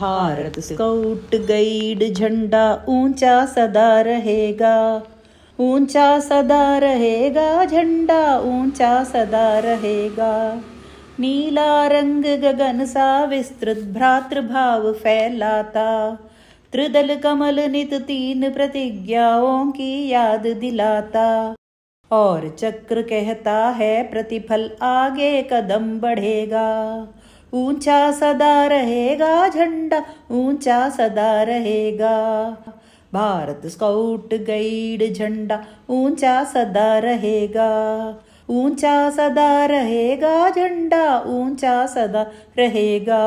Bharat scout guide झंडा ऊंचा सदा रहेगा ऊंचा सदा रहेगा झंडा ऊंचा सदा रहेगा नीला रंग गगन सा विस्तृत भ्रातृभाव फैलाता त्रिदल कमल नित तीन प्रतिज्ञाओं की याद दिलाता और चक्र कहता है प्रतिफल आगे कदम बढ़ेगा ऊंचा सदा रहेगा झंडा ऊंचा सदा रहेगा भारत स्काउट गाइड झंडा ऊंचा सदा रहेगा ऊंचा सदा रहेगा झंडा ऊंचा सदा रहेगा